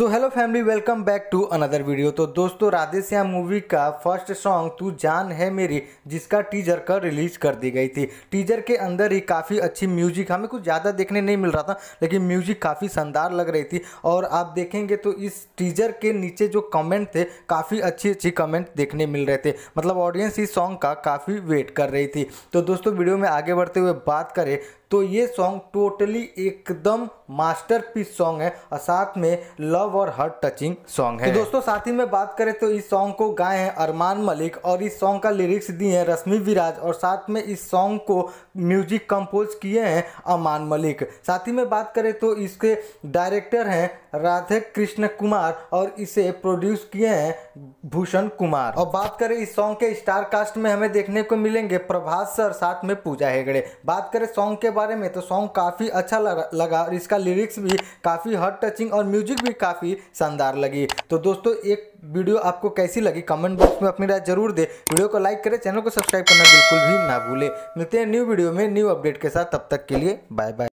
so hello family welcome back to another video तो दोस्तों Radhe Shyam movie का फर्स्ट सॉन्ग तू जान है मेरी जिसका टीजर कर रिलीज कर दी गई थी टीजर के अंदर ही काफ़ी अच्छी म्यूजिक हमें कुछ ज़्यादा देखने नहीं मिल रहा था लेकिन म्यूजिक काफ़ी शानदार लग रही थी और आप देखेंगे तो इस टीजर के नीचे जो कमेंट थे काफ़ी अच्छी अच्छी कमेंट देखने मिल रहे थे मतलब ऑडियंस इस सॉन्ग का काफ़ी वेट कर रही थी तो दोस्तों वीडियो में आगे बढ़ते हुए बात करें तो ये सॉन्ग टोटली एकदम मास्टरपीस सॉन्ग है और साथ में लव लव और हार्ट टचिंग सॉन्ग है तो दोस्तों साथ ही में बात करें तो इस सॉन्ग को गाए हैं अरमान मलिक और इस सॉन्ग का लिरिक्स दिए हैं रश्मि विराज और साथ में इस सॉन्ग को म्यूजिक कंपोज किए हैं अमान मलिक साथ ही में बात करें तो इसके डायरेक्टर हैं राधे कृष्ण कुमार और इसे प्रोड्यूस किए हैं भूषण कुमार और बात करें इस सॉन्ग के स्टार कास्ट में हमें देखने को मिलेंगे प्रभास सर साथ में पूजा हेगड़े बात करें सॉन्ग के बारे में तो सॉन्ग काफ़ी अच्छा लगा और इसका लिरिक्स भी काफ़ी हर्ट टचिंग और म्यूजिक भी काफ़ी काफ़ी शानदार लगी तो दोस्तों एक वीडियो आपको कैसी लगी कमेंट बॉक्स में अपनी राय जरूर दे वीडियो को लाइक करें चैनल को सब्सक्राइब करना बिल्कुल भी ना भूले मिलते हैं न्यू वीडियो में न्यू अपडेट के साथ तब तक के लिए बाय बाय